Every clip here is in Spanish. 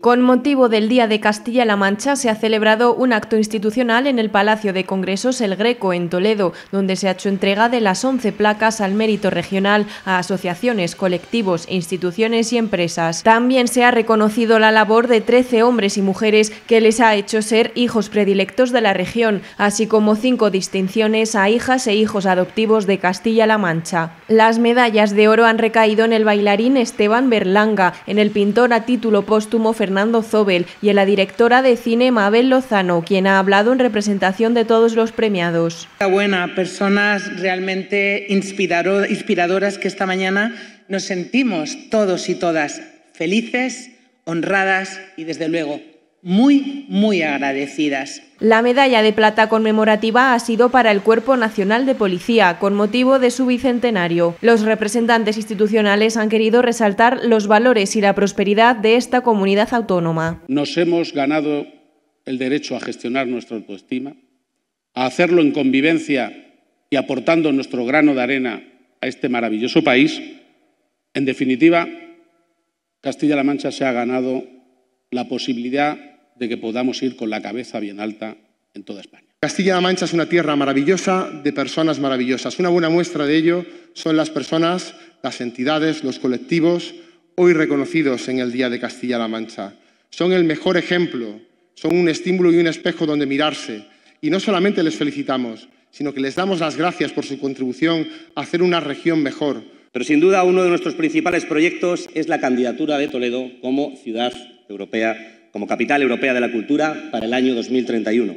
Con motivo del Día de Castilla-La Mancha se ha celebrado un acto institucional en el Palacio de Congresos El Greco, en Toledo, donde se ha hecho entrega de las 11 placas al mérito regional a asociaciones, colectivos, instituciones y empresas. También se ha reconocido la labor de 13 hombres y mujeres que les ha hecho ser hijos predilectos de la región, así como cinco distinciones a hijas e hijos adoptivos de Castilla-La Mancha. Las medallas de oro han recaído en el bailarín Esteban Berlanga, en el pintor a título póstumo como Fernando Zobel y a la directora de cine Mabel Lozano, quien ha hablado en representación de todos los premiados. Buena, personas realmente inspiradoras que esta mañana nos sentimos todos y todas felices, honradas y desde luego muy, muy agradecidas. La medalla de plata conmemorativa ha sido para el Cuerpo Nacional de Policía, con motivo de su bicentenario. Los representantes institucionales han querido resaltar los valores y la prosperidad de esta comunidad autónoma. Nos hemos ganado el derecho a gestionar nuestra autoestima, a hacerlo en convivencia y aportando nuestro grano de arena a este maravilloso país. En definitiva, Castilla-La Mancha se ha ganado la posibilidad de que podamos ir con la cabeza bien alta en toda España. Castilla-La Mancha es una tierra maravillosa de personas maravillosas. Una buena muestra de ello son las personas, las entidades, los colectivos hoy reconocidos en el Día de Castilla-La Mancha. Son el mejor ejemplo, son un estímulo y un espejo donde mirarse. Y no solamente les felicitamos, sino que les damos las gracias por su contribución a hacer una región mejor. Pero sin duda uno de nuestros principales proyectos es la candidatura de Toledo como ciudad europea como capital europea de la cultura para el año 2031.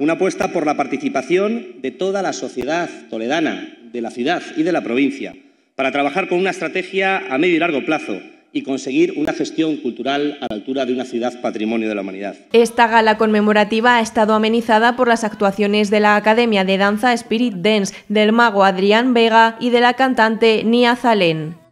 Una apuesta por la participación de toda la sociedad toledana, de la ciudad y de la provincia, para trabajar con una estrategia a medio y largo plazo y conseguir una gestión cultural a la altura de una ciudad patrimonio de la humanidad. Esta gala conmemorativa ha estado amenizada por las actuaciones de la Academia de Danza Spirit Dance, del mago Adrián Vega y de la cantante Nia Zalén.